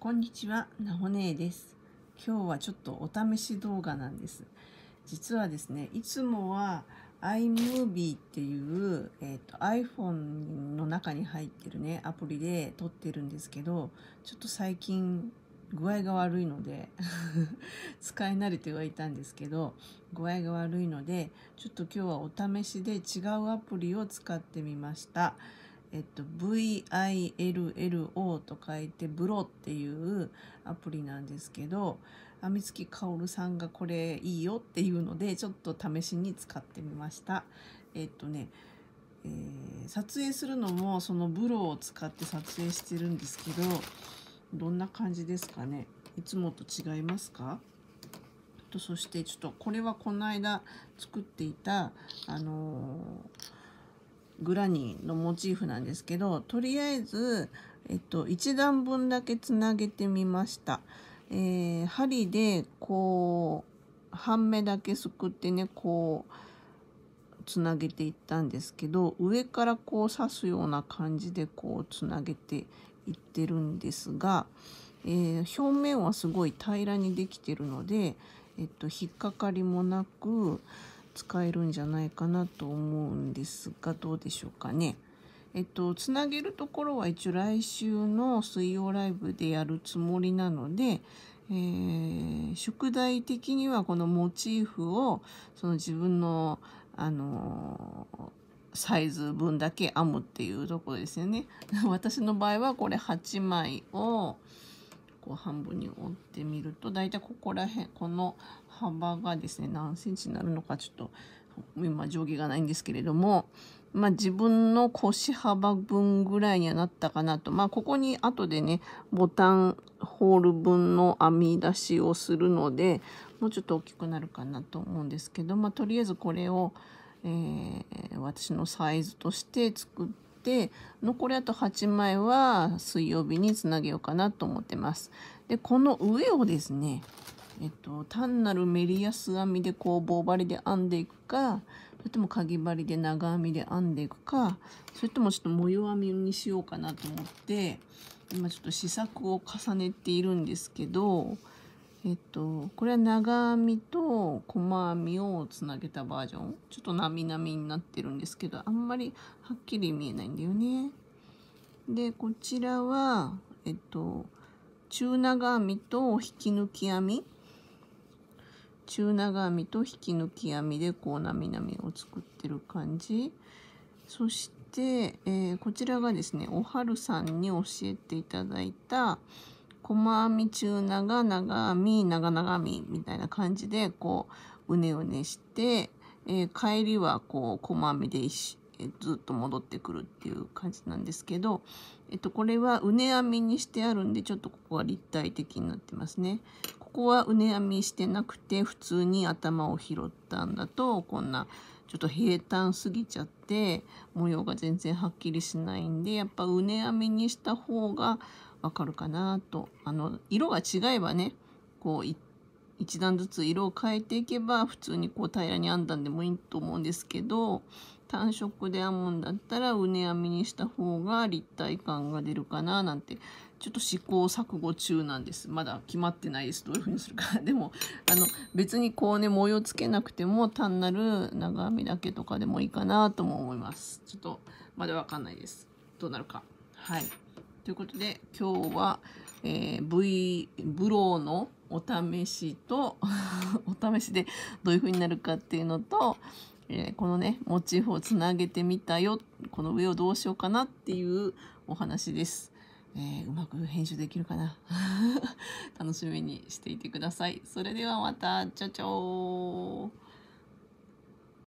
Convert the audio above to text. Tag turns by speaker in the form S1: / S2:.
S1: こんにちは、なほねえです。今日はちょっとお試し動画なんです。実はですね、いつもは iMovie っていう、えーと、と iPhone の中に入ってるね、アプリで撮ってるんですけど、ちょっと最近具合が悪いので 使い慣れてはいたんですけど具合が悪いのでちょっと今日はお試しで違うアプリを使ってみました。えっと、VILLO と書いてブロっていうアプリなんですけど、網みつきかおるさんがこれいいよっていうので、ちょっと試しに使ってみました。えっとね、えー、撮影するのもそのブロを使って撮影してるんですけど、どんな感じですかね。いつもと違いますかとそしてちょっとこれはこの間作っていた、あのーグラニーのモチーフなんですけどとりあえず、えっと、1段分だけつなげてみました。えー、針でこう半目だけすくってねこうつなげていったんですけど上からこう刺すような感じでこうつなげていってるんですが、えー、表面はすごい平らにできてるので、えっと、引っかかりもなく、使えるんじゃないかなと思うんですがどうでしょうかね。えっと、つなげるところは一応来週の水曜ライブでやるつもりなので、えー、宿題的にはこのモチーフをその自分の、あのー、サイズ分だけ編むっていうところですよね。私の場合はこれ8枚を、こう半分に折ってみると大体ここら辺この幅がですね何センチになるのかちょっと今定規がないんですけれどもまあ自分の腰幅分ぐらいにはなったかなとまあここに後でねボタンホール分の編み出しをするのでもうちょっと大きくなるかなと思うんですけどまあとりあえずこれを、えー、私のサイズとして作ってて残りあと8枚は水曜日につなげようかなと思ってます。でこの上をですね、えっと、単なるメリヤス編みでこう棒針で編んでいくかそれともかぎ針で長編みで編んでいくかそれともちょっと模様編みにしようかなと思って今ちょっと試作を重ねているんですけど。えっと、これは長編みと細編みをつなげたバージョンちょっとなみなみになってるんですけどあんまりはっきり見えないんだよね。でこちらは、えっと、中長編みと引き抜き編み中長編みと引き抜き編みでこう並々を作ってる感じそして、えー、こちらがですねおはるさんに教えていただいた細編み中長長編み長長編みみたいな感じでこううねうねして、えー、帰りはこう細編みでえずっと戻ってくるっていう感じなんですけど、えっと、これはうね編みにしてあるんでちょっとここは立体的になってますね。ここはうね編みしてなくて普通に頭を拾ったんだとこんなちょっと平坦すぎちゃって模様が全然はっきりしないんでやっぱうね編みにした方がわかるかなとあの色が違えばねこう一段ずつ色を変えていけば普通にこう平らに編んだんでもいいと思うんですけど単色で編むんだったらうね編みにした方が立体感が出るかななんてちょっと試行錯誤中なんですまだ決まってないですどういう風にするか でもあの別にこうね模様つけなくても単なる長編みだけとかでもいいかなとも思いますちょっとまだわかんないですどうなるかはい。ということで今日は、えー、V ブローのお試しと お試しでどういう風になるかっていうのと、えー、このねモチーフをつなげてみたよこの上をどうしようかなっていうお話です。えー、うまく編集できるかな 楽しみにしていてください。それではまた。チャチャ